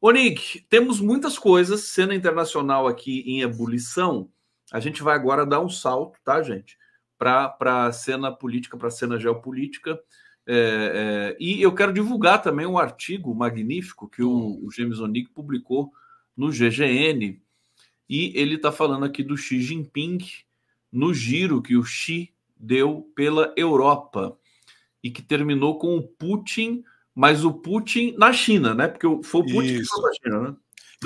Onig, temos muitas coisas, cena internacional aqui em ebulição. A gente vai agora dar um salto, tá, gente? Para a cena política, para a cena geopolítica. É, é, e eu quero divulgar também um artigo magnífico que o, o James Onig publicou no GGN. E ele está falando aqui do Xi Jinping no giro que o Xi deu pela Europa e que terminou com o Putin mas o Putin na China, né? Porque foi o Putin Isso. que foi na China, né?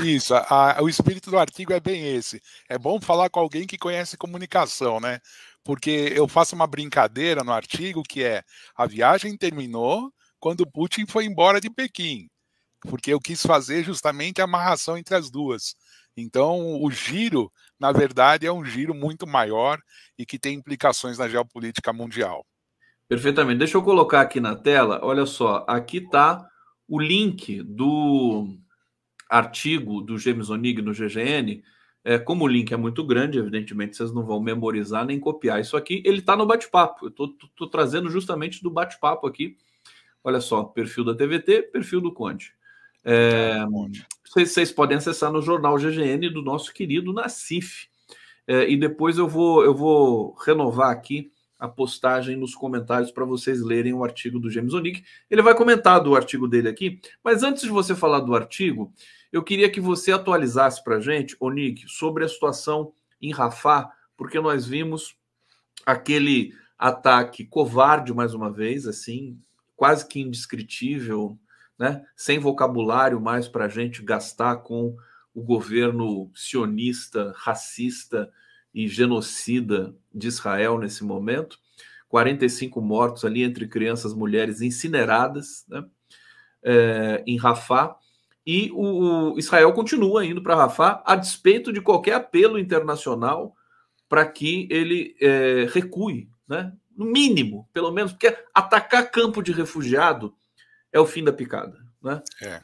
Isso, a, a, o espírito do artigo é bem esse. É bom falar com alguém que conhece comunicação, né? Porque eu faço uma brincadeira no artigo que é a viagem terminou quando Putin foi embora de Pequim, porque eu quis fazer justamente a amarração entre as duas. Então, o giro, na verdade, é um giro muito maior e que tem implicações na geopolítica mundial. Perfeitamente. Deixa eu colocar aqui na tela. Olha só, aqui está o link do artigo do James Onig no GGN. É, como o link é muito grande, evidentemente vocês não vão memorizar nem copiar isso aqui. Ele está no bate-papo. Eu estou trazendo justamente do bate-papo aqui. Olha só, perfil da TVT, perfil do Conte. É, vocês podem acessar no jornal GGN do nosso querido Nassif. É, e depois eu vou, eu vou renovar aqui a postagem nos comentários para vocês lerem o artigo do James Onick. Ele vai comentar do artigo dele aqui, mas antes de você falar do artigo, eu queria que você atualizasse para a gente, Onik, sobre a situação em Rafah, porque nós vimos aquele ataque covarde mais uma vez, assim, quase que indescritível, né? Sem vocabulário mais para a gente gastar com o governo sionista, racista e genocida de Israel nesse momento. 45 mortos ali entre crianças, mulheres incineradas né? é, em Rafah. E o, o Israel continua indo para Rafah, a despeito de qualquer apelo internacional para que ele é, recue, né? no mínimo, pelo menos, porque atacar campo de refugiado é o fim da picada. Né? É.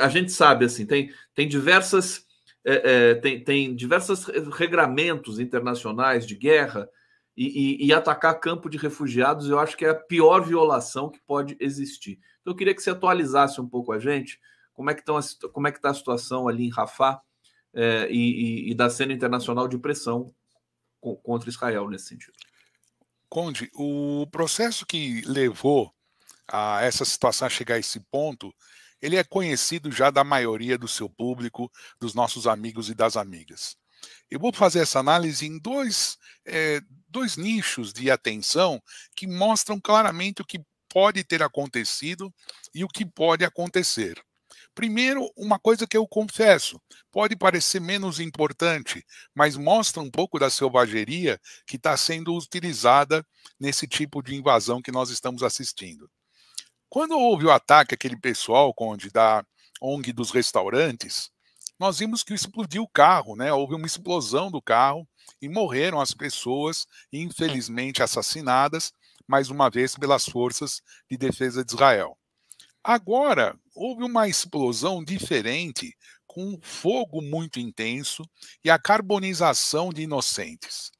A, a gente sabe assim, tem, tem diversas é, é, tem, tem diversos regramentos internacionais de guerra e, e, e, atacar campo de refugiados, eu acho que é a pior violação que pode existir. Então, eu queria que você atualizasse um pouco a gente como é que é está a, situação ali em Rafah é, e, e, da cena internacional de pressão contra Israel nesse sentido. Conde, o processo que levou a essa situação a chegar a esse ponto ele é conhecido já da maioria do seu público, dos nossos amigos e das amigas. Eu vou fazer essa análise em dois, é, dois nichos de atenção que mostram claramente o que pode ter acontecido e o que pode acontecer. Primeiro, uma coisa que eu confesso, pode parecer menos importante, mas mostra um pouco da selvageria que está sendo utilizada nesse tipo de invasão que nós estamos assistindo. Quando houve o ataque aquele pessoal, Conde, da ONG dos restaurantes, nós vimos que explodiu o carro, né? Houve uma explosão do carro e morreram as pessoas, infelizmente assassinadas, mais uma vez pelas forças de defesa de Israel. Agora, houve uma explosão diferente, com um fogo muito intenso e a carbonização de inocentes.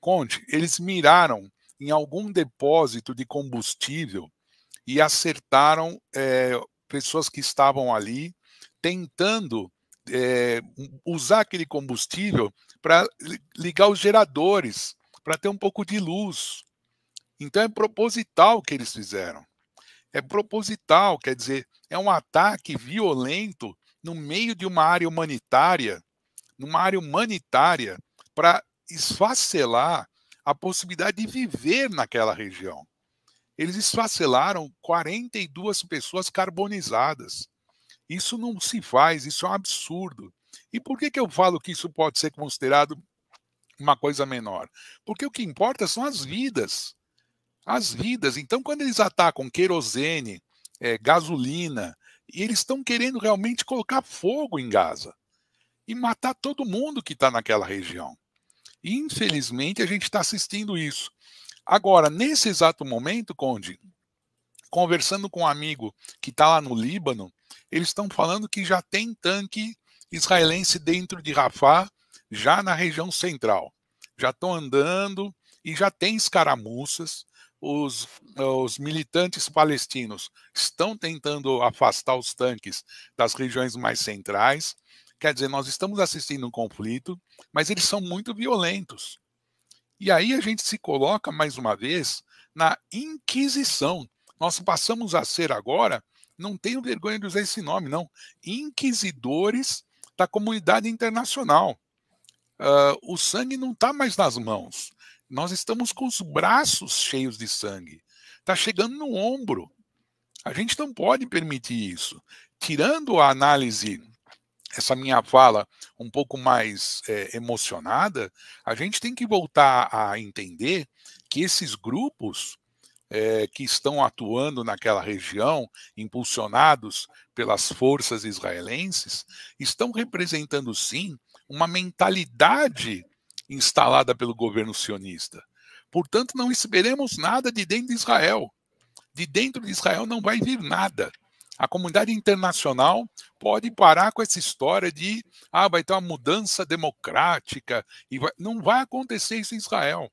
Conte, eles miraram em algum depósito de combustível e acertaram é, pessoas que estavam ali tentando é, usar aquele combustível para ligar os geradores, para ter um pouco de luz. Então é proposital o que eles fizeram. É proposital, quer dizer, é um ataque violento no meio de uma área humanitária, numa área humanitária, para esfacelar a possibilidade de viver naquela região. Eles esfacelaram 42 pessoas carbonizadas. Isso não se faz, isso é um absurdo. E por que, que eu falo que isso pode ser considerado uma coisa menor? Porque o que importa são as vidas. As vidas. Então, quando eles atacam querosene, é, gasolina, e eles estão querendo realmente colocar fogo em Gaza e matar todo mundo que está naquela região. Infelizmente, a gente está assistindo isso. Agora, nesse exato momento, Conde, conversando com um amigo que está lá no Líbano, eles estão falando que já tem tanque israelense dentro de Rafah, já na região central. Já estão andando e já tem escaramuças. Os, os, militantes palestinos estão tentando afastar os tanques das regiões mais centrais. Quer dizer, nós estamos assistindo um conflito, mas eles são muito violentos. E aí a gente se coloca, mais uma vez, na Inquisição. Nós passamos a ser agora, não tenho vergonha de usar esse nome, não, inquisidores da comunidade internacional. Uh, o sangue não está mais nas mãos. Nós estamos com os braços cheios de sangue. Está chegando no ombro. A gente não pode permitir isso. Tirando a análise essa minha fala um pouco mais é, emocionada, a gente tem que voltar a entender que esses grupos é, que estão atuando naquela região, impulsionados pelas forças israelenses, estão representando sim uma mentalidade instalada pelo governo sionista. Portanto, não esperemos nada de dentro de Israel. De dentro de Israel não vai vir nada. A comunidade internacional pode parar com essa história de ah, vai ter uma mudança democrática e vai... não vai acontecer isso em Israel.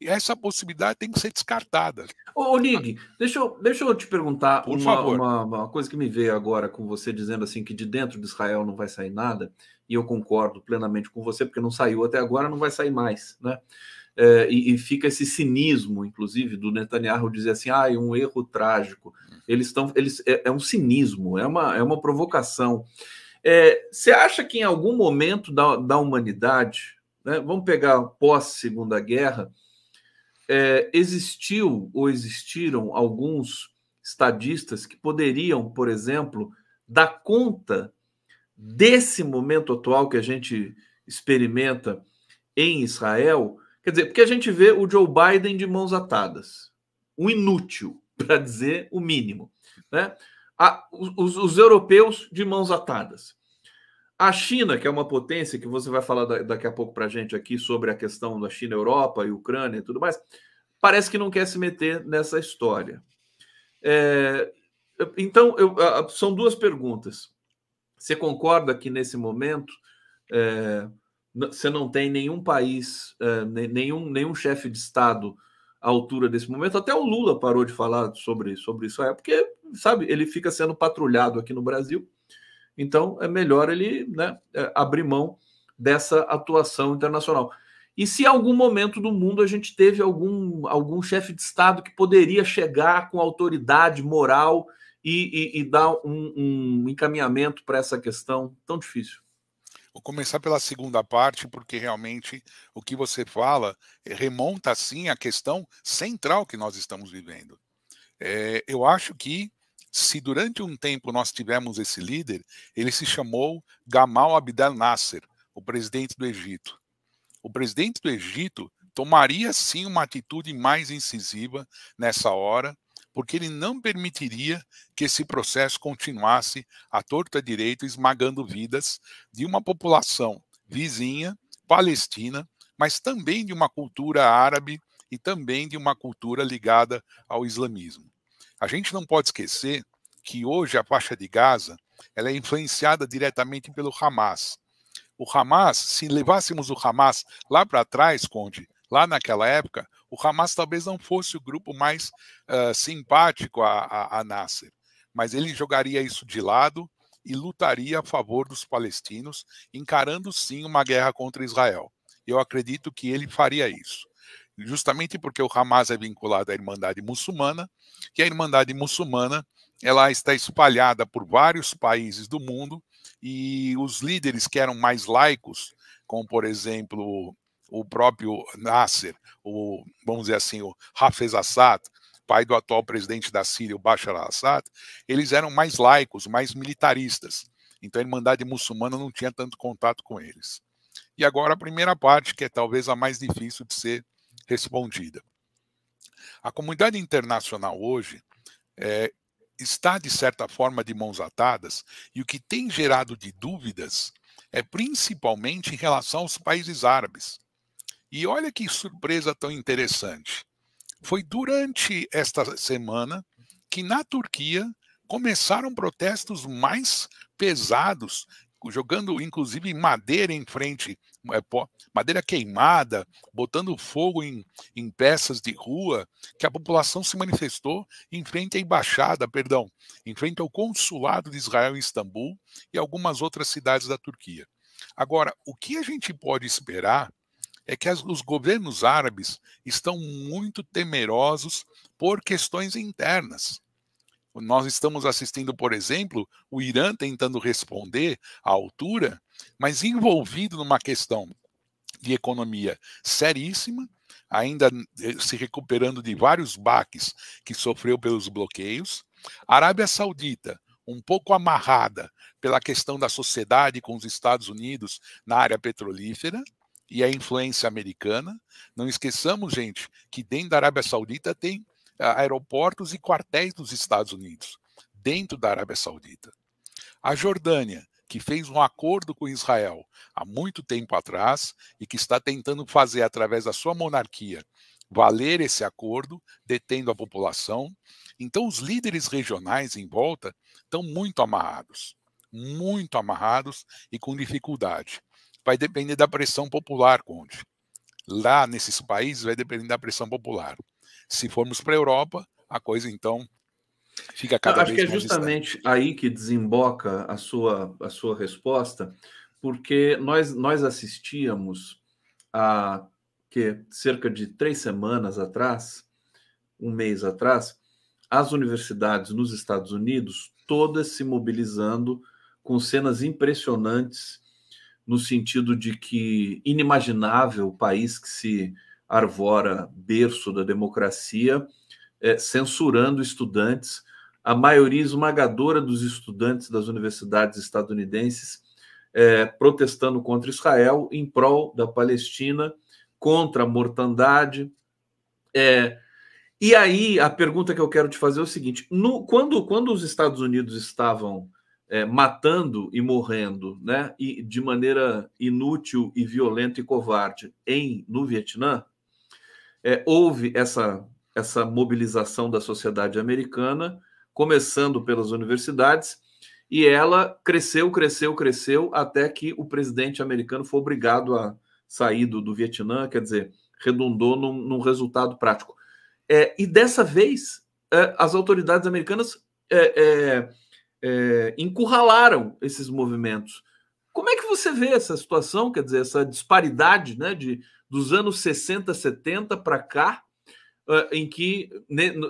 E essa possibilidade tem que ser descartada. Ô, ô Nig, deixa eu, deixa eu te perguntar uma, uma, uma, coisa que me veio agora com você dizendo assim que de dentro de Israel não vai sair nada, e eu concordo plenamente com você, porque não saiu até agora, não vai sair mais, né? é, e, e, fica esse cinismo, inclusive, do Netanyahu dizer assim, ah, é um erro trágico. Eles estão, eles é, é, um cinismo, é uma, é uma provocação. É, você é, acha que em algum momento da, da humanidade, né, vamos pegar pós Segunda Guerra, é, existiu ou existiram alguns estadistas que poderiam, por exemplo, dar conta desse momento atual que a gente experimenta em Israel? Quer dizer, porque a gente vê o Joe Biden de mãos atadas, um inútil, para dizer o mínimo, né? A, os, os, europeus de mãos atadas. A China, que é uma potência, que você vai falar daqui a pouco para a gente aqui sobre a questão da China-Europa e Ucrânia e tudo mais, parece que não quer se meter nessa história. É, então, eu, são duas perguntas. Você concorda que nesse momento é, você não tem nenhum país, eh, nenhum, nenhum chefe de Estado à altura desse momento. Até o Lula parou de falar sobre, sobre isso, é porque, sabe, ele fica sendo patrulhado aqui no Brasil. Então, é melhor ele né, eh, abrir mão dessa atuação internacional. E se em algum momento do mundo a gente teve algum, algum chefe de Estado que poderia chegar com autoridade moral e, e, e dar um, um encaminhamento para essa questão tão difícil? Vou começar pela segunda parte, porque realmente o que você fala eh, remonta, sim, à questão central que nós estamos vivendo. É, eu acho que se durante um tempo nós tivemos esse líder, ele se chamou Gamal Abdel Nasser, o presidente do Egito. O presidente do Egito tomaria sim uma atitude mais incisiva nessa hora, porque ele não permitiria que esse processo continuasse à torta direito, esmagando vidas de uma população vizinha, palestina, mas também de uma cultura árabe e também de uma cultura ligada ao islamismo. A gente não pode esquecer que hoje a faixa de Gaza ela é influenciada diretamente pelo Hamas. O Hamas, se levássemos o Hamas lá para trás, Conde, lá naquela época, o Hamas talvez não fosse o grupo mais uh, simpático a, a, a Nasser, mas ele jogaria isso de lado e lutaria a favor dos palestinos, encarando sim uma guerra contra Israel. Eu acredito que ele faria isso. Justamente porque o Hamas é vinculado à Irmandade Muçulmana, e a Irmandade Muçulmana ela está espalhada por vários países do mundo, e os líderes que eram mais laicos, como por exemplo o próprio Nasser, o, vamos dizer assim, o Hafez Assad, pai do atual presidente da Síria, o Bashar al-Assad, eles eram mais laicos, mais militaristas. Então, a Irmandade Muçulmana não tinha tanto contato com eles. E agora a primeira parte, que é talvez a mais difícil de ser respondida. A comunidade internacional hoje é, está, de certa forma, de mãos atadas, e o que tem gerado de dúvidas é principalmente em relação aos países árabes. E olha que surpresa tão interessante. Foi durante esta semana que na Turquia começaram protestos mais pesados, jogando inclusive madeira em frente, é, madeira queimada, botando fogo em, em peças de rua, que a população se manifestou em frente à embaixada, perdão, em frente ao consulado de Israel em Istambul e algumas outras cidades da Turquia. Agora, o que a gente pode esperar é que as, os governos árabes estão muito temerosos por questões internas. Nós estamos assistindo, por exemplo, o Irã tentando responder à altura, mas envolvido numa questão de economia seríssima, ainda eh, se recuperando de vários baques que sofreu pelos bloqueios. A Arábia Saudita, um pouco amarrada pela questão da sociedade com os Estados Unidos na área petrolífera, e a influência americana. Não esqueçamos, gente, que dentro da Arábia Saudita tem ah, aeroportos e quartéis dos Estados Unidos, dentro da Arábia Saudita. A Jordânia, que fez um acordo com Israel há muito tempo atrás e que está tentando fazer, através da sua monarquia, valer esse acordo, detendo a população. Então, os líderes regionais em volta estão muito amarrados, muito amarrados e com dificuldade vai depender da pressão popular, Conde. Lá nesses países vai depender da pressão popular. Se formos para a Europa, a coisa então fica cada Eu vez mais. Acho que é justamente distante. aí que desemboca a sua, a sua resposta, porque nós, nós assistíamos a que cerca de três semanas atrás, um mês atrás, as universidades nos Estados Unidos todas se mobilizando com cenas impressionantes no sentido de que inimaginável o país que se arvora berço da democracia, é, censurando estudantes. A maioria esmagadora dos estudantes das universidades estadunidenses é, protestando contra Israel, em prol da Palestina, contra a mortandade. É, e aí, a pergunta que eu quero te fazer é o seguinte: no, quando, quando os Estados Unidos estavam é, matando e morrendo, né, e de maneira inútil e violenta e covarde em no Vietnã, é, houve essa essa mobilização da sociedade americana, começando pelas universidades, e ela cresceu, cresceu, cresceu até que o presidente americano foi obrigado a sair do, do Vietnã, quer dizer, redundou num, num resultado prático. É, e dessa vez é, as autoridades americanas é, é é, encurralaram esses movimentos. Como é que você vê essa situação, quer dizer, essa disparidade né, de, dos anos 60, 70 para cá, uh, em que ne, né,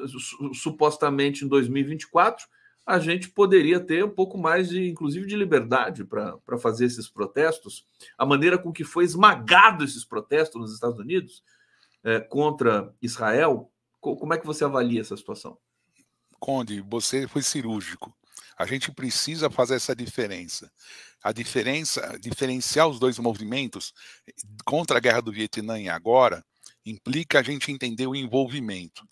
supostamente em 2024 a gente poderia ter um pouco mais, de, inclusive, de liberdade para fazer esses protestos, a maneira com que foi esmagado esses protestos nos Estados Unidos é, contra Israel. Co como é que você avalia essa situação? Conde, você foi cirúrgico. A gente precisa fazer essa diferença. A diferença, diferenciar os dois movimentos contra a guerra do Vietnã e agora, implica a gente entender o envolvimento.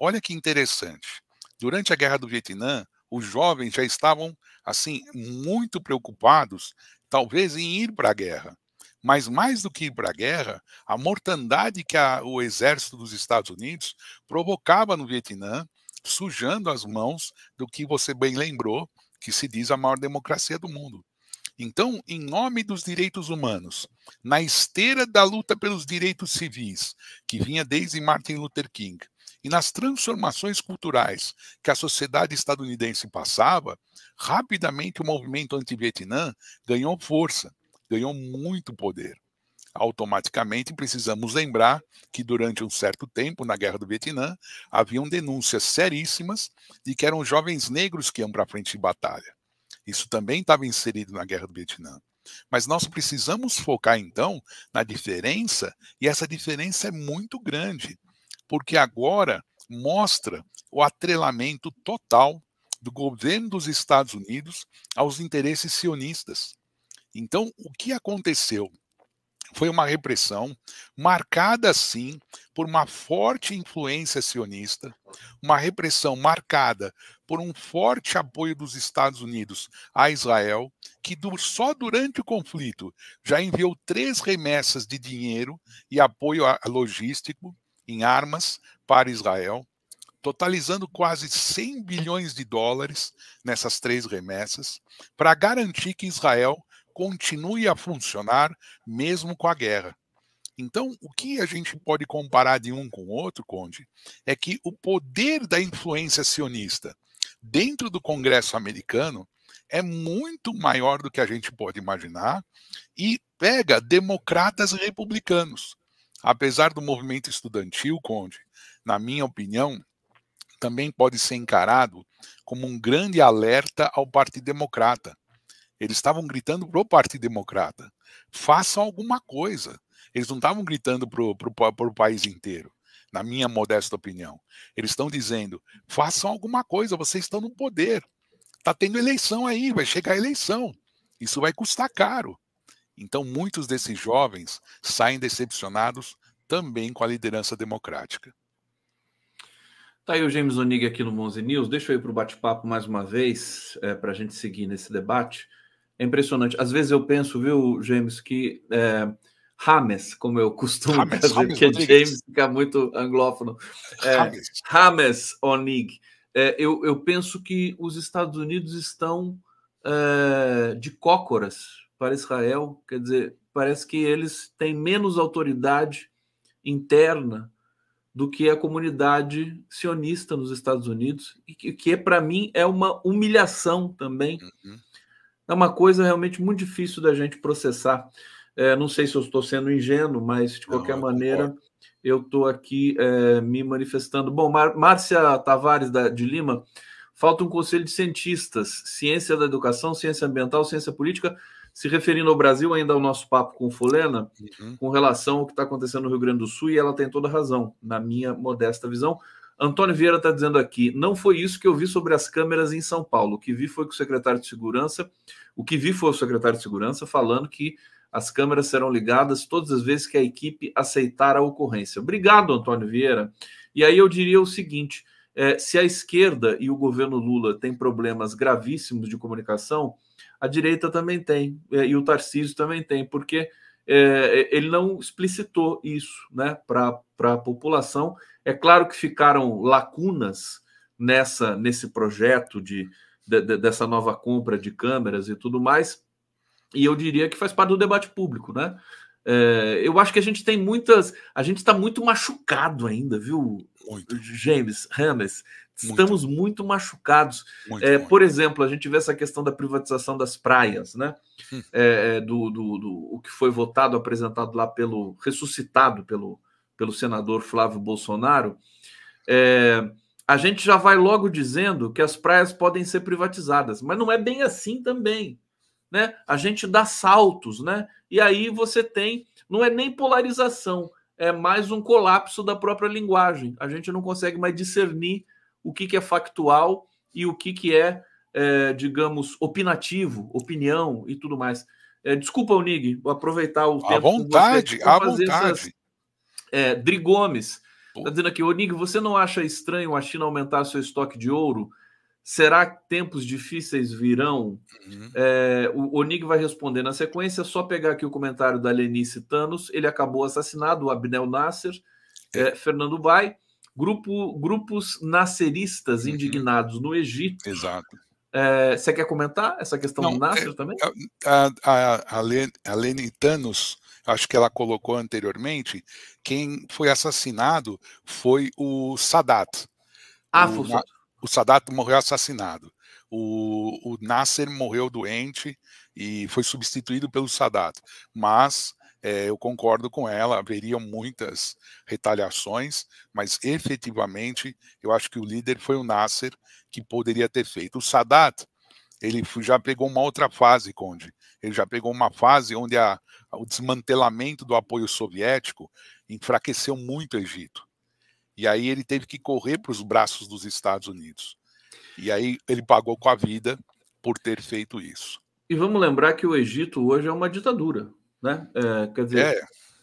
Olha que interessante. Durante a guerra do Vietnã, os jovens já estavam assim muito preocupados, talvez em ir para a guerra. Mas mais do que ir para a guerra, a mortandade que a, o exército dos Estados Unidos provocava no Vietnã sujando as mãos do que você bem lembrou, que se diz a maior democracia do mundo. Então, em nome dos direitos humanos, na esteira da luta pelos direitos civis, que vinha desde Martin Luther King, e nas transformações culturais que a sociedade estadunidense passava, rapidamente o movimento anti-Vietnã ganhou força, ganhou muito poder. Automaticamente, precisamos lembrar que durante um certo tempo, na Guerra do Vietnã, haviam denúncias seríssimas de que eram jovens negros que iam para a frente de batalha. Isso também estava inserido na Guerra do Vietnã. Mas nós precisamos focar então na diferença, e essa diferença é muito grande, porque agora mostra o atrelamento total do governo dos Estados Unidos aos interesses sionistas. Então, o que aconteceu foi uma repressão marcada, sim, por uma forte influência sionista, uma repressão marcada por um forte apoio dos Estados Unidos a Israel, que só durante o conflito já enviou três remessas de dinheiro e apoio logístico em armas para Israel, totalizando quase 100 bilhões de dólares nessas três remessas, para garantir que Israel continue a funcionar mesmo com a guerra. Então, o que a gente pode comparar de um com o outro, Conde, é que o poder da influência sionista dentro do Congresso americano é muito maior do que a gente pode imaginar e pega democratas e republicanos. Apesar do movimento estudantil, Conde, na minha opinião, também pode ser encarado como um grande alerta ao Partido Democrata, eles estavam gritando para o Partido Democrata: façam alguma coisa. Eles não estavam gritando para o país inteiro, na minha modesta opinião. Eles estão dizendo: façam alguma coisa, vocês estão no poder. Está tendo eleição aí, vai chegar a eleição. Isso vai custar caro. Então, muitos desses jovens saem decepcionados também com a liderança democrática. Tá aí o James Onig aqui no Monze News. Deixa eu ir para o bate-papo mais uma vez, é, eh, para a gente seguir nesse debate. É impressionante. Às vezes eu penso, viu, James, que é, James, como eu costumo dizer, que é James fica muito anglófono. É, James Onig. É, eu, eu, penso que os Estados Unidos estão é, de cócoras para Israel. Quer dizer, parece que eles têm menos autoridade interna do que a comunidade sionista nos Estados Unidos, e que, que é, para mim é uma humilhação também. Uhum é uma coisa realmente muito difícil da gente processar. É, não sei se eu estou sendo ingênuo, mas de qualquer não, maneira eu estou aqui é, me manifestando. Bom, Mar Márcia Tavares da, de Lima, falta um conselho de cientistas, ciência da educação, ciência ambiental, ciência política, se referindo ao Brasil, ainda ao nosso papo com Fulena, uhum. com relação ao que está acontecendo no Rio Grande do Sul, e ela tem toda razão, na minha modesta visão. Antônio Vieira está dizendo aqui: não foi isso que eu vi sobre as câmeras em São Paulo. O que vi foi que o secretário de segurança, o que vi foi o secretário de segurança falando que as câmeras serão ligadas todas as vezes que a equipe aceitar a ocorrência. Obrigado, Antônio Vieira. E aí eu diria o seguinte: é, se a esquerda e o governo Lula têm problemas gravíssimos de comunicação, a direita também tem, é, e o Tarcísio também tem, porque é, é, ele não explicitou isso né, para a população. É claro que ficaram lacunas nessa nesse projeto de, de, de, dessa nova compra de câmeras e tudo mais, e eu diria que faz parte do debate público, né? É, eu acho que a gente tem muitas. A gente está muito machucado ainda, viu, muito. James Rames? Estamos muito, muito machucados. Muito, é, muito. Por exemplo, a gente vê essa questão da privatização das praias, né? Hum. É, é, do, do, do, o que foi votado, apresentado lá pelo ressuscitado pelo, pelo senador Flávio Bolsonaro. É, a gente já vai logo dizendo que as praias podem ser privatizadas, mas não é bem assim também, né? A gente dá saltos, né? E aí você tem, não é nem polarização, é mais um colapso da própria linguagem. A gente não consegue mais discernir o que, que é factual e o que, que é, é digamos, opinativo, opinião e tudo mais. É, desculpa, Unig, vou aproveitar o à tempo. Vontade, à vontade, à vontade. É, Dri Gomes está dizendo aqui, Onig, você não acha estranho a China aumentar seu estoque de ouro? Será que tempos difíceis virão? Uhum. É, o Onig vai responder na sequência. Só pegar aqui o comentário da Lenice Thanos. Ele acabou assassinado, o Abnel Nasser, é. É, Fernando Bai. Grupo, grupos nasseristas uhum. indignados no Egito. Exato. É, você quer comentar essa questão Não, do Nasser é, também? É, a, a, a, a acho que ela colocou anteriormente, quem foi assassinado foi o Sadat. Ah, o, o Sadat morreu assassinado. O, o Nasser morreu doente e foi substituído pelo Sadat. Mas é, eu concordo com ela, haveriam muitas retaliações, mas efetivamente eu acho que o líder foi o Nasser que poderia ter feito. O Sadat, ele já pegou uma outra fase, Conde. Ele já pegou uma fase onde a, o desmantelamento do apoio soviético enfraqueceu muito o Egito. E aí ele teve que correr para os braços dos Estados Unidos. E aí ele pagou com a vida por ter feito isso. E vamos lembrar que o Egito hoje é uma ditadura né? Eh, quer dizer, é.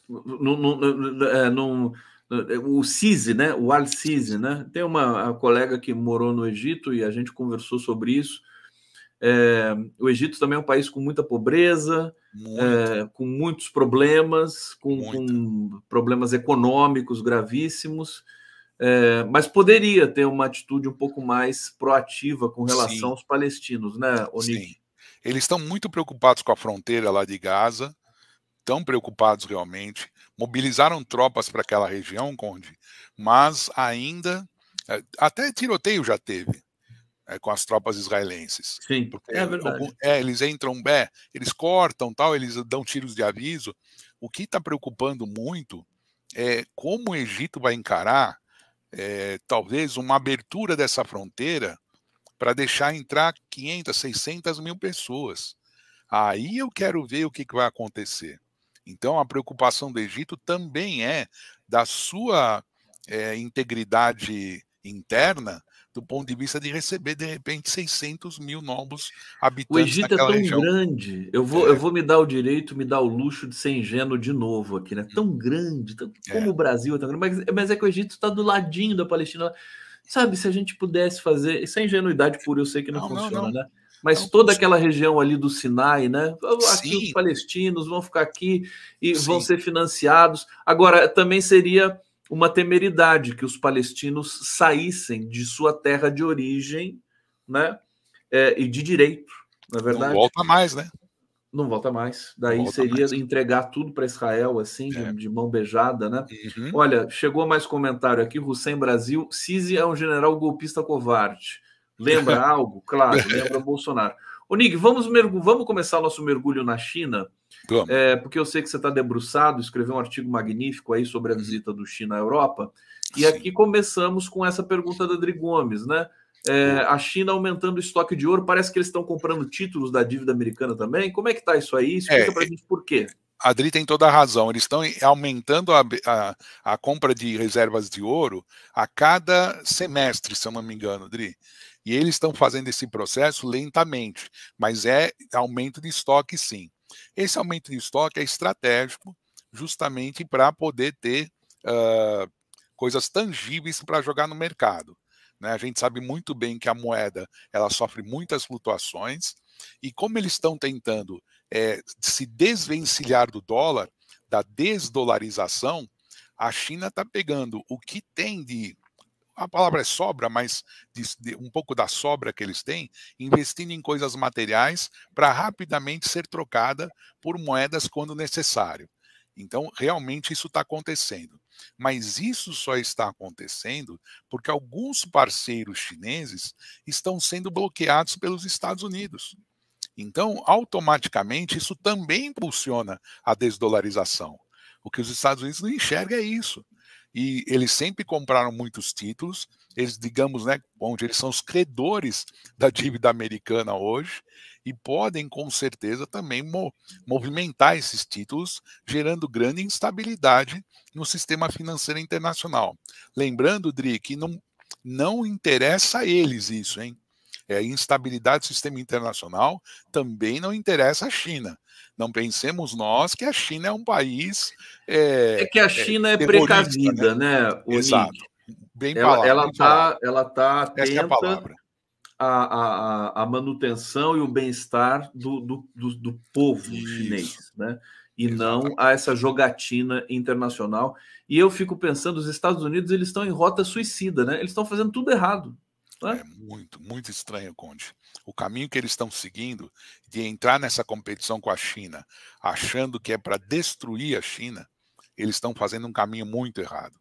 no, no, no, o Sisi, né? O Al Sisi, né? Tem uma colega que morou no Egito e a gente conversou sobre isso. É, o Egito também é um país com muita pobreza, é, com muitos problemas, com, com problemas econômicos gravíssimos, é, mas poderia ter uma atitude um pouco mais proativa com relação Sim. aos palestinos, né, Onik? Eles estão muito preocupados com a fronteira lá de Gaza, tão preocupados realmente, mobilizaram tropas para aquela região, Conde, mas ainda. Eh, até tiroteio já teve é, com as tropas israelenses. Sim, Porque, é verdade. É, eles entram, é, eles cortam, tal, eles dão tiros de aviso. O que está preocupando muito é como o Egito vai encarar, é, talvez, uma abertura dessa fronteira para deixar entrar 500, 600 mil pessoas. Aí eu quero ver o que, que vai acontecer. Então, a preocupação do Egito também é da sua é, integridade interna do ponto de vista de receber, de repente, 600 mil novos habitantes. O Egito é tão região. grande. Eu vou, é. eu vou me dar o direito, me dar o luxo de ser ingênuo de novo aqui, né? Hum. Tão grande, tão, como é. o Brasil é tão Mas, mas é que o Egito está do ladinho da Palestina. Sabe, se a gente pudesse fazer. Isso é ingenuidade pura, eu sei que não, não funciona, não, não. né? Mas toda aquela região ali do Sinai, né? Aqui Sim. os palestinos vão ficar aqui e Sim. vão ser financiados. Agora, também seria uma temeridade que os palestinos saíssem de sua terra de origem, né? É, e de direito, na é verdade. Não volta mais, né? Não volta mais. Daí volta seria mais. entregar tudo para Israel, assim, de, é. de, mão beijada, né? Uhum. Olha, chegou mais comentário aqui, Hussein Brasil. Sisi é um general golpista covarde. Lembra algo? Claro, lembra Bolsonaro. Ô, Nick, vamos, mergulho, vamos começar nosso mergulho na China, é, porque eu sei que você está debruçado, escreveu um artigo magnífico aí sobre a visita do China à Europa, e Sim. aqui começamos com essa pergunta da Adri Gomes, né? É, a China aumentando o estoque de ouro, parece que eles estão comprando títulos da dívida americana também. Como é que está isso aí? Explica é, para a é gente por quê. A Adri tem toda a razão. Eles estão aumentando a, a, a, compra de reservas de ouro a cada semestre, se eu não me engano, Adri. E eles estão fazendo esse processo lentamente, mas é aumento de estoque sim. Esse aumento de estoque é estratégico justamente para poder ter uh, coisas tangíveis para jogar no mercado. Né? A gente sabe muito bem que a moeda ela sofre muitas flutuações e como eles estão tentando é, se desvencilhar do dólar, da desdolarização, a China está pegando o que tem de a palavra é sobra, mas de, de, um pouco da sobra que eles têm, investindo em coisas materiais para rapidamente ser trocada por moedas quando necessário. Então, realmente isso está acontecendo. Mas isso só está acontecendo porque alguns parceiros chineses estão sendo bloqueados pelos Estados Unidos. Então, automaticamente, isso também impulsiona a desdolarização. O que os Estados Unidos não enxerga é isso e eles sempre compraram muitos títulos. Eles, digamos, né, onde eles são os credores da dívida americana hoje e podem, com certeza, também mo movimentar esses títulos, gerando grande instabilidade no sistema financeiro internacional. Lembrando, Dri, que não, não interessa a eles isso, hein? é, instabilidade do sistema internacional também não interessa a China. Não pensemos nós que a China é um país. É, é que a é, China é, é precavida, né? né Exato. Bem ela está ela tá é atenta à, à, manutenção e o bem-estar do, do, do, do, povo Isso. chinês, né? e Exatamente. não a essa jogatina internacional. E eu fico pensando, os Estados Unidos eles estão em rota suicida, né? Eles estão fazendo tudo errado. É muito, muito estranho, Conde. O caminho que eles estão seguindo de entrar nessa competição com a China, achando que é para destruir a China, eles estão fazendo um caminho muito errado.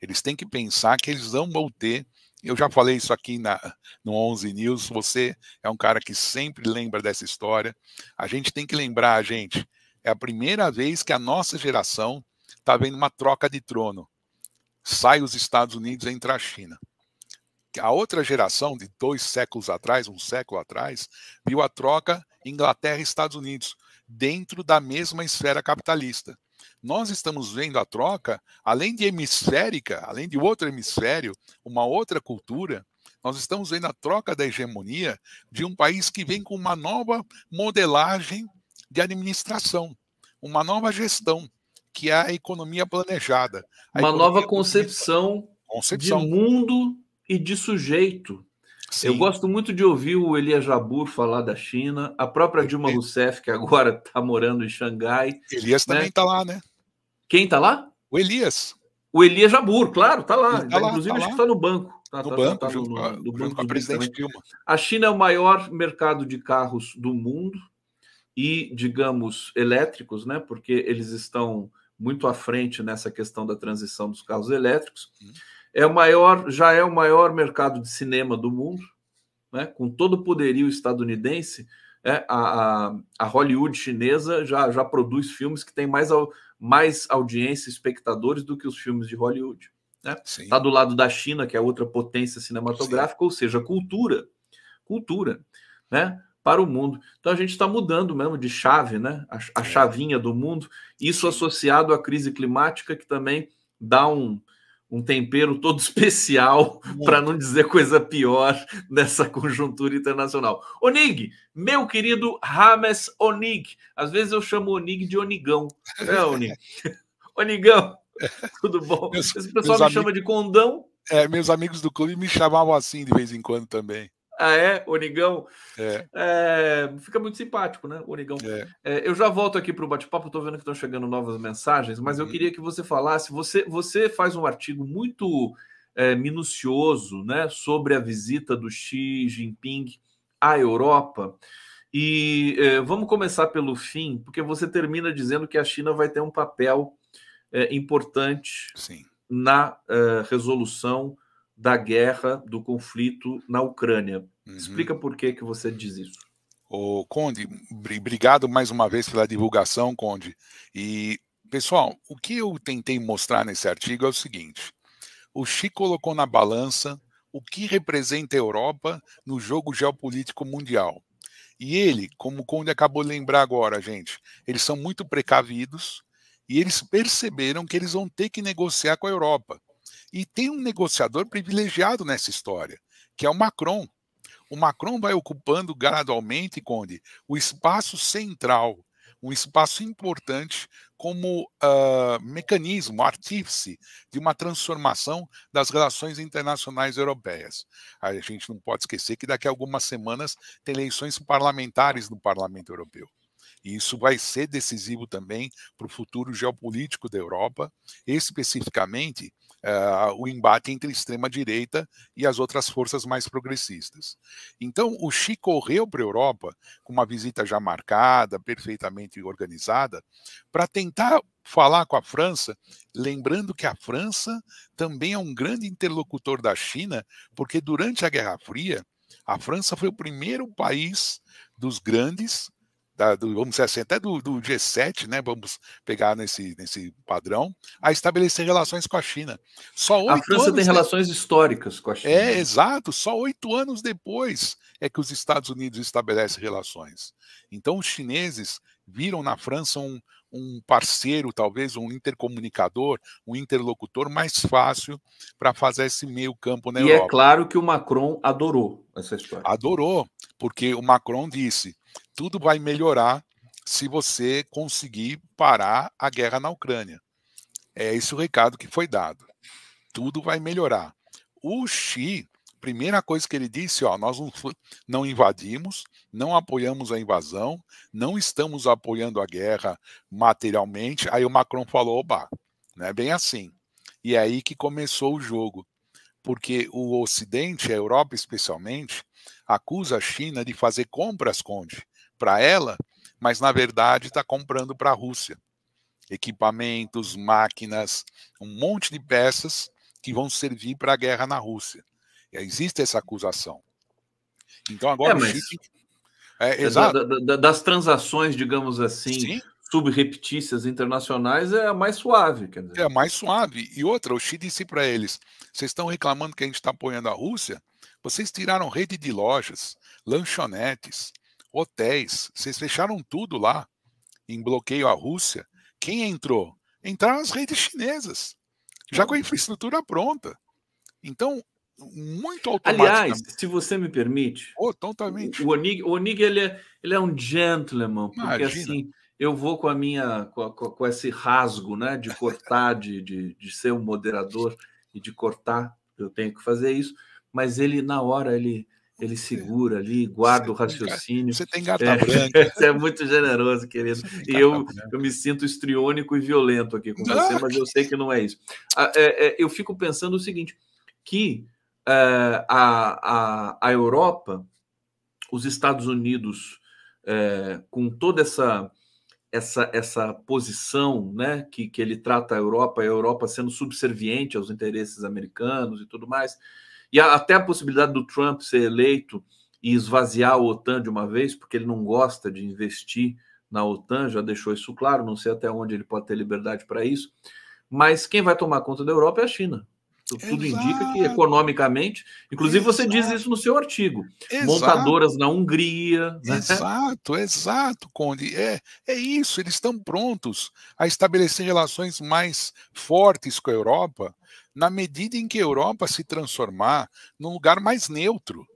Eles têm que pensar que eles vão ter. Eu já falei isso aqui na, no 11 News. Você é um cara que sempre lembra dessa história. A gente tem que lembrar, gente. É a primeira vez que a nossa geração está vendo uma troca de trono. Sai os Estados Unidos, entra a China a outra geração de dois séculos atrás, um século atrás, viu a troca Inglaterra e Estados Unidos dentro da mesma esfera capitalista. Nós estamos vendo a troca, além de hemisférica, além de outro hemisfério, uma outra cultura, nós estamos vendo a troca da hegemonia de um país que vem com uma nova modelagem de administração, uma nova gestão, que é a economia planejada. A uma economia nova concepção, concepção de mundo e de sujeito. Sim. Eu gosto muito de ouvir o Elias Jabur falar da China, a própria Dilma Rousseff, que agora está morando em Xangai. Elias né? também está lá, né? Quem está lá? O Elias. O Elias Jabur, claro, está lá. Tá lá. Inclusive, tá acho lá. que está no banco. Tá, no tá, banco, tá, junto, no, do banco a presidente Dilma. A China é o maior mercado de carros do mundo e, digamos, elétricos, né? Porque eles estão muito à frente nessa questão da transição dos carros elétricos. Hum. É o maior, já é o maior mercado de cinema do mundo, né? com todo o poderio estadunidense, é, a, a, Hollywood chinesa já, já produz filmes que têm mais, mais audiência, espectadores do que os filmes de Hollywood. Está né? Tá do lado da China, que é outra potência cinematográfica, Sim. ou seja, cultura. Cultura. Né? para o mundo. Então a gente está mudando mesmo de chave, né? A, a, é. chavinha do mundo. Isso associado à crise climática, que também dá um, um tempero todo especial, para não dizer coisa pior, nessa conjuntura internacional. Onig, meu querido Rames Onig. Às vezes eu chamo Onig de Onigão. É, Onig. Onigão, tudo bom? Meus, Esse pessoal me chama de Condão. É, meus amigos do clube me chamavam assim de vez em quando também. Ah, é? Onigão? É. É, fica muito simpático, né, Onigão? É. é. eu já volto aqui para o bate-papo, estou vendo que estão chegando novas mensagens, mas uhum. eu queria que você falasse. Você, você faz um artigo muito é, minucioso né, sobre a visita do Xi Jinping à Europa. E é, vamos começar pelo fim, porque você termina dizendo que a China vai ter um papel importante Sim. na resolução da guerra, do conflito na Ucrânia. Uhum. Explica por que, que você diz isso. O Conde, obrigado mais uma vez pela divulgação, Conde. E, pessoal, o que eu tentei mostrar nesse artigo é o seguinte: o Xi colocou na balança o que representa a Europa no jogo geopolítico mundial. E ele, como o Conde acabou de lembrar agora, gente, eles são muito precavidos e eles perceberam que eles vão ter que negociar com a Europa. E tem um negociador privilegiado nessa história, que é o Macron. O Macron vai ocupando gradualmente, Conde, o espaço central, um espaço importante como uh, mecanismo, artífice de uma transformação das relações internacionais europeias. A gente não pode esquecer que daqui a algumas semanas tem eleições parlamentares no Parlamento Europeu. E isso vai ser decisivo também para o futuro geopolítico da Europa, especificamente uh, o embate entre extrema-direita e as outras forças mais progressistas. Então, o Xi correu para a Europa, com uma visita já marcada, perfeitamente organizada, para tentar falar com a França, lembrando que a França também é um grande interlocutor da China, porque durante a Guerra Fria, a França foi o primeiro país dos grandes da, do, vamos dizer assim, até do, do, G7, né? Vamos pegar nesse, nesse padrão, a estabelecer relações com a China. Só a França tem de... relações históricas com a China. É, né? exato. Só oito anos depois é que os Estados Unidos estabelecem relações. Então, os chineses viram na França um, um parceiro, talvez um intercomunicador, um interlocutor mais fácil para fazer esse meio campo na e é Europa. E é claro que o Macron adorou essa história. Adorou porque o Macron disse: tudo vai melhorar se você conseguir parar a guerra na Ucrânia. É esse o recado que foi dado. Tudo vai melhorar. O Xi, primeira coisa que ele disse, ó, nós não, invadimos, não apoiamos a invasão, não estamos apoiando a guerra materialmente. Aí o Macron falou, oba, não é bem assim. E é aí que começou o jogo porque o Ocidente, a Europa especialmente, acusa a China de fazer compras, Conde, para ela, mas na verdade está comprando para a Rússia. Equipamentos, máquinas, um monte de peças que vão servir para a guerra na Rússia. Existe essa acusação. Então agora é, mas... o É, é exato. das transações, digamos assim, Sim subreptícias internacionais é a mais suave. Quer dizer. É a mais suave. E outra, o Xi disse para eles: vocês estão reclamando que a gente está apoiando a Rússia? Vocês tiraram rede de lojas, lanchonetes, hotéis, vocês fecharam tudo lá em bloqueio à Rússia. Quem entrou? Entraram as redes chinesas, já com a uhum. infraestrutura pronta. Então, muito automático. Aliás, se você me permite, oh, totalmente. o Onig, o Onig ele, é, ele é um gentleman, porque Imagina. assim eu vou com a minha com, com esse rasgo né de cortar de, de, de, ser um moderador e de cortar eu tenho que fazer isso mas ele na hora ele ele segura ali guarda você o raciocínio você tem gata é, você é muito generoso querido e eu, eu me sinto estriônico e violento aqui com você mas eu sei que não é isso ah, é, é, eu fico pensando o seguinte que eh, a, a, a Europa os Estados Unidos é, com toda essa essa, essa posição né, que, que ele trata a Europa, a Europa sendo subserviente aos interesses americanos e tudo mais, e a, até a possibilidade do Trump ser eleito e esvaziar a OTAN de uma vez, porque ele não gosta de investir na OTAN, já deixou isso claro, não sei até onde ele pode ter liberdade para isso, mas quem vai tomar conta da Europa é a China. Tudo indica que economicamente, inclusive exato. você diz isso no seu artigo, exato. montadoras na Hungria. Né? Exato, exato, Conde. É, é isso, eles estão prontos a estabelecer relações mais fortes com a Europa, na medida em que a Europa se transformar num lugar mais neutro.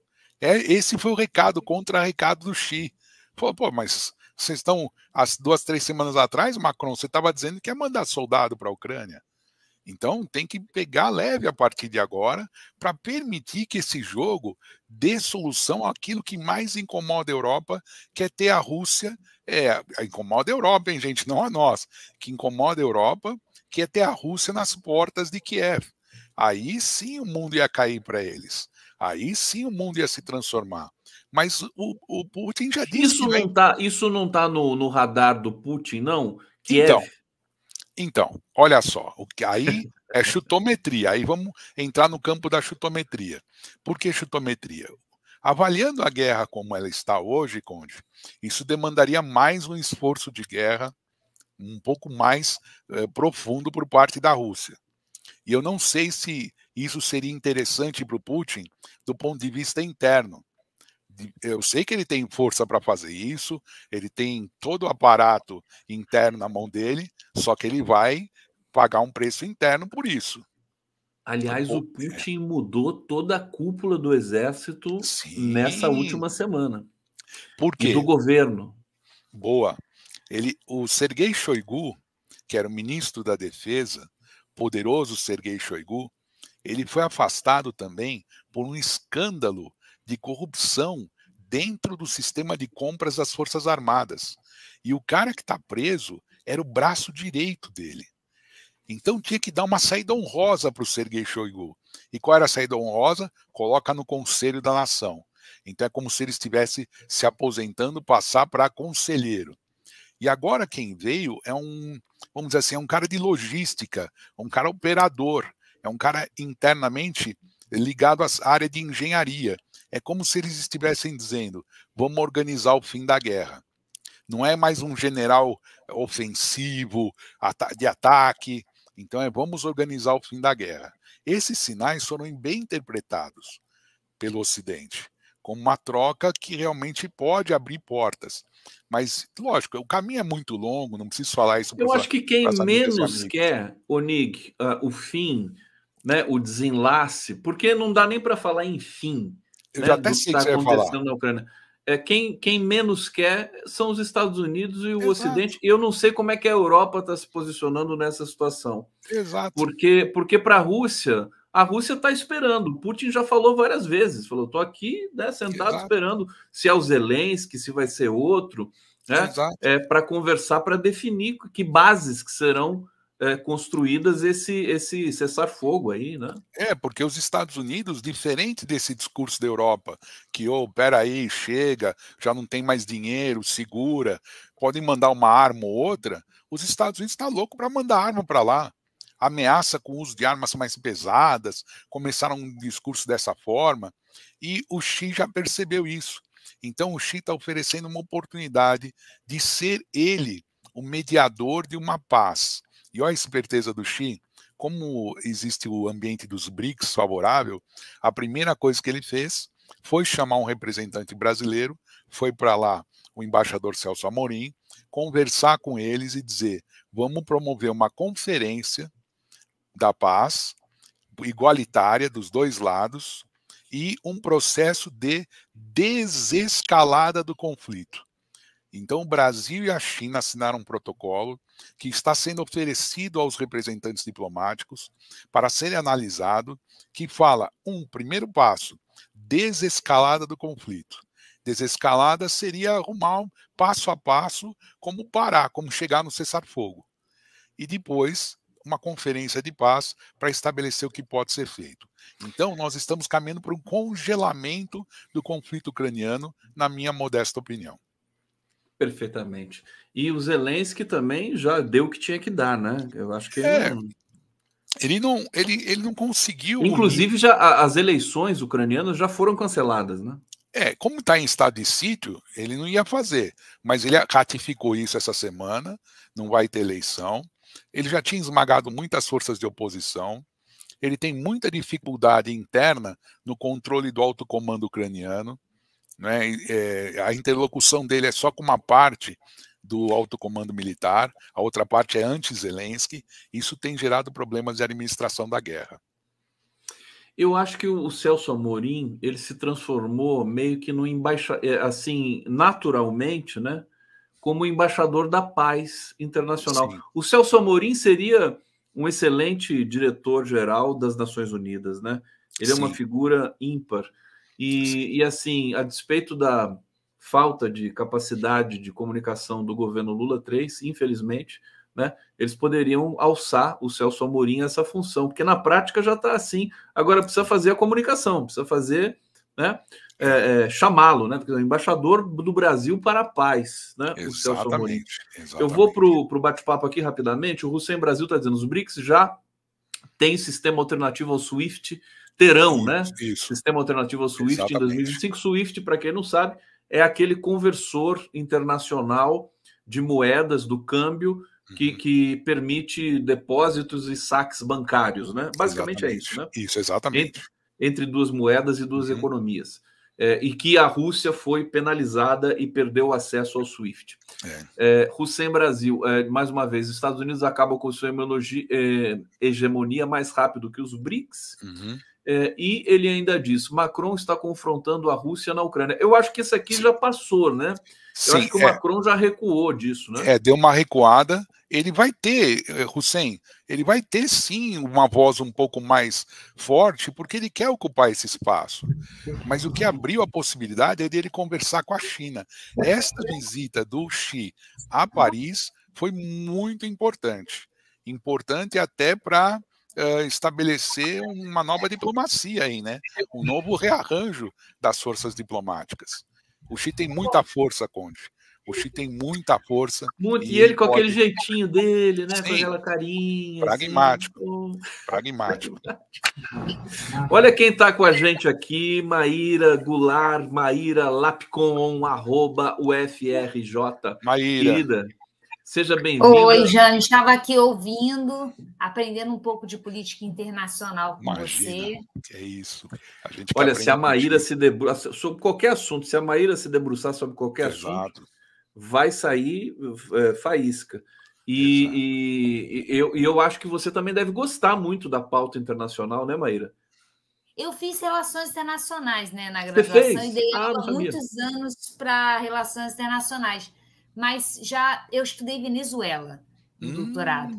É, esse foi o recado, contra-recado do Xi. Pô, pô mas vocês estão, as duas, três semanas atrás, Macron, você estava dizendo que ia mandar soldado para a Ucrânia. Então tem que pegar leve a partir de agora para permitir que esse jogo dê solução àquilo que mais incomoda a Europa, que é ter a Rússia, é, incomoda a Europa, hein, gente, não a nós, que incomoda a Europa, que é ter a Rússia nas portas de Kiev. Aí sim o mundo ia cair para eles. Aí sim o mundo ia se transformar. Mas o, o Putin já disse. Isso não está vem... tá no, no radar do Putin, não? Kiev. É então, então, olha só, aí é chutometria, aí vamos entrar no campo da chutometria. Por que chutometria? Avaliando a guerra como ela está hoje, Conde, isso demandaria mais um esforço de guerra um pouco mais eh, profundo por parte da Rússia. E eu não sei se isso seria interessante para o Putin do ponto de vista interno, eu sei que ele tem força para fazer isso, ele tem todo o aparato interno na mão dele, só que ele vai pagar um preço interno por isso. Tá Aliás, o Putin mudou toda a cúpula do exército Sim. nessa última semana. Por quê? E do governo. Boa. Ele, o Sergei Shoigu, que era o ministro da Defesa, poderoso Sergei Shoigu, ele foi afastado também por um escândalo de corrupção dentro do sistema de compras das Forças Armadas. E o cara que está preso era o braço direito dele. Então tinha que dar uma saída honrosa para o Sergei Shoigu. E qual era a saída honrosa? Coloca no Conselho da Nação. Então é como se ele estivesse se aposentando, passar para conselheiro. E agora quem veio é um, vamos dizer assim, é um cara de logística, um cara operador, é um cara internamente ligado à área de engenharia. É como se eles estivessem dizendo: vamos organizar o fim da guerra. Não é mais um general ofensivo, de ataque. Então é vamos organizar o fim da guerra. Esses sinais foram bem interpretados pelo Ocidente como uma troca que realmente pode abrir portas. Mas, lógico, o caminho é muito longo, não preciso falar isso. Eu acho que quem menos quer, Onig, uh, o fim, né, o desenlace, porque não dá nem para falar em fim eu né, já até sei que, tá que você vai falar. Na Ucrânia. É, quem, quem menos quer são os Estados Unidos e o Exato. Ocidente. Eu não sei como é que a Europa está se posicionando nessa situação. Exato. Porque porque para a Rússia a Rússia está esperando. Putin já falou várias vezes, falou: estou aqui, né, sentado Exato. esperando se é o Zelensky, se vai ser outro, né, é, para conversar, para definir que bases que serão é, construídas esse, esse cessar-fogo aí, né? É, porque os Estados Unidos, diferente desse discurso da Europa, que, ô, oh, peraí, chega, já não tem mais dinheiro, segura, podem mandar uma arma ou outra, os Estados Unidos estão tá louco para mandar arma para lá. Ameaça com o uso de armas mais pesadas, começaram um discurso dessa forma, e o Xi já percebeu isso. Então o Xi está oferecendo uma oportunidade de ser ele o mediador de uma paz e olha a esperteza do Xi, como existe o ambiente dos BRICS favorável, a primeira coisa que ele fez foi chamar um representante brasileiro, foi para lá o embaixador Celso Amorim, conversar com eles e dizer: vamos promover uma conferência da paz igualitária dos dois lados e um processo de desescalada do conflito. Então, o Brasil e a China assinaram um protocolo que está sendo oferecido aos representantes diplomáticos para ser analisado, que fala, um, primeiro passo, desescalada do conflito. Desescalada seria arrumar um passo a passo como parar, como chegar no cessar-fogo. E depois, uma conferência de paz para estabelecer o que pode ser feito. Então, nós estamos caminhando para um congelamento do conflito ucraniano, na minha modesta opinião. Perfeitamente. E o Zelensky também já deu o que tinha que dar, né? Eu acho que é. ele não... Ele não, ele, ele não conseguiu. Inclusive, unir. já as eleições ucranianas já foram canceladas, né? É, como está em estado de sítio, ele não ia fazer. Mas ele ratificou isso essa semana, não vai ter eleição. Ele já tinha esmagado muitas forças de oposição. Ele tem muita dificuldade interna no controle do alto comando ucraniano né? É, a interlocução dele é só com uma parte do alto comando militar, a outra parte é anti-Zelensky. Isso tem gerado problemas de administração da guerra. Eu acho que o Celso Amorim ele se transformou meio que no embaixador, eh, assim, naturalmente, né? Como embaixador da paz internacional. Sim. O Celso Amorim seria um excelente diretor-geral das Nações Unidas, né? Ele Sim. é uma figura ímpar. E, e assim, a despeito da falta de capacidade de comunicação do governo Lula 3, infelizmente, né, eles poderiam alçar o Celso Amorim a essa função, porque na prática já está assim. Agora precisa fazer a comunicação, precisa fazer, né, é, é, chamá-lo, né, porque é embaixador do Brasil para a paz, né, exatamente, o Celso Amorim. Exatamente. Eu vou para o bate-papo aqui rapidamente. O em Brasil está dizendo: os BRICS já tem sistema alternativo ao SWIFT terão, né? Isso. Sistema alternativo ao Swift Exatamente. em 2025. Swift, para quem não sabe, é aquele conversor internacional de moedas do câmbio que, uhum. que, permite depósitos e saques bancários, né? Basicamente exatamente. é isso, né? Isso, exatamente. Entre, entre duas moedas e duas uhum. economias. É, e que a Rússia foi penalizada e perdeu acesso ao SWIFT. É. É, Brasil, é, mais uma vez, Estados Unidos acabam com sua é, hegemonia mais rápido que os BRICS. Uhum. É, e ele ainda diz: Macron está confrontando a Rússia na Ucrânia. Eu acho que isso aqui Sim. já passou, né? Sim, Eu acho que o é, Macron já recuou disso, né? É, deu uma recuada. Ele vai ter, eh, Hussein, ele vai ter sim uma voz um pouco mais forte, porque ele quer ocupar esse espaço. Mas o que abriu a possibilidade é dele conversar com a China. Esta visita do Xi a Paris foi muito importante. Importante até para uh, estabelecer uma nova diplomacia aí, né? É, um novo rearranjo das forças diplomáticas. O Xi tem muita força, Conde. O Xi tem muita força. Muito, e, ele com pode... aquele jeitinho dele, né? Sim. Com aquela carinha. Pragmático. Assim. Pragmático. Olha quem está com a gente aqui, Maíra Goulart, Maíra Lapcom, arroba UFRJ. Maíra. Querida, Seja bem vindo Oi, Jane, estava aqui ouvindo, aprendendo um pouco de política internacional com Imagina, você. É isso. A gente Olha, se a Maíra se debruçar sobre qualquer assunto, se a Maíra se debruçar sobre qualquer Exato. assunto, vai sair é, faísca. E, e, e, eu, e eu acho que você também deve gostar muito da pauta internacional, né, Maíra? Eu fiz relações internacionais né, na graduação e dei ah, muitos anos para relações internacionais mas já eu estudei Venezuela no hum. doutorado.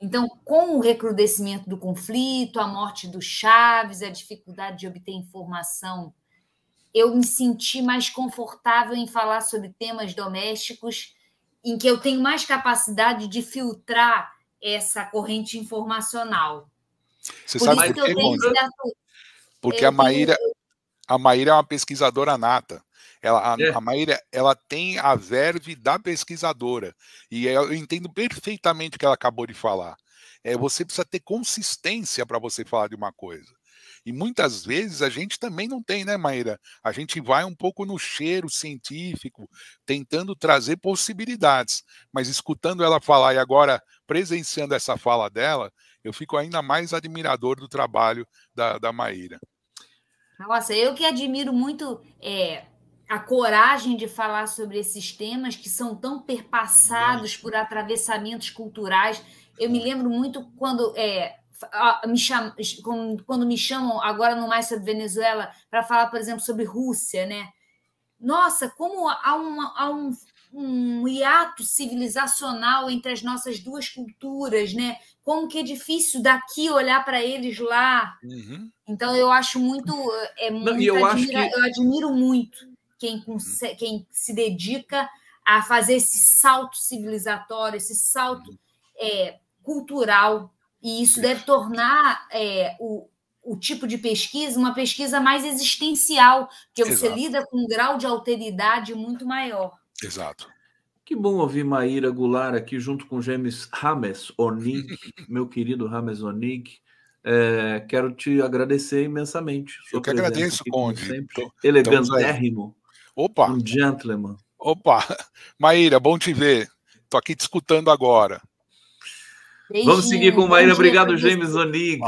Então, com o recrudescimento do conflito, a morte do Chaves, a dificuldade de obter informação, eu me senti mais confortável em falar sobre temas domésticos em que eu tenho mais capacidade de filtrar essa corrente informacional. Você Por sabe isso que eu tenho porque a Maíra, a Maíra é uma pesquisadora nata. Ela, a, é. a Maíra, ela tem a verve da pesquisadora. E eu entendo perfeitamente o que ela acabou de falar. É, você precisa ter consistência para você falar de uma coisa. E muitas vezes a gente também não tem, né, Maíra? A gente vai um pouco no cheiro científico, tentando trazer possibilidades. Mas escutando ela falar e agora presenciando essa fala dela, eu fico ainda mais admirador do trabalho da, da Maíra. Nossa, eu que admiro muito é, a coragem de falar sobre esses temas que são tão perpassados por atravessamentos culturais. Eu me lembro muito quando é, me cham... quando me chamam agora no mais sobre Venezuela para falar, por exemplo, sobre Rússia, né? Nossa, como há, uma, há um, um hiato civilizacional entre as nossas duas culturas, né? Como que é difícil daqui olhar para eles lá. Uhum. Então eu acho muito, é muito Não, eu, admira... que... eu admiro muito quem, uhum. quem se dedica a fazer esse salto civilizatório, esse salto uhum. é, cultural, e isso deve tornar é, o, o tipo de pesquisa uma pesquisa mais existencial, porque Exato. você lida com um grau de alteridade muito maior. Exato. Que bom ouvir Maíra Goulart aqui junto com James Rames Onig, meu querido Rames Onig. É, quero te agradecer imensamente. Eu que agradeço, Conde. Sempre, tô, elegantérrimo. Opa! Um gentleman. Opa! Maíra, bom te ver. Estou aqui te escutando agora. Beijinho, Vamos seguir com Maíra. Obrigado, James Onig.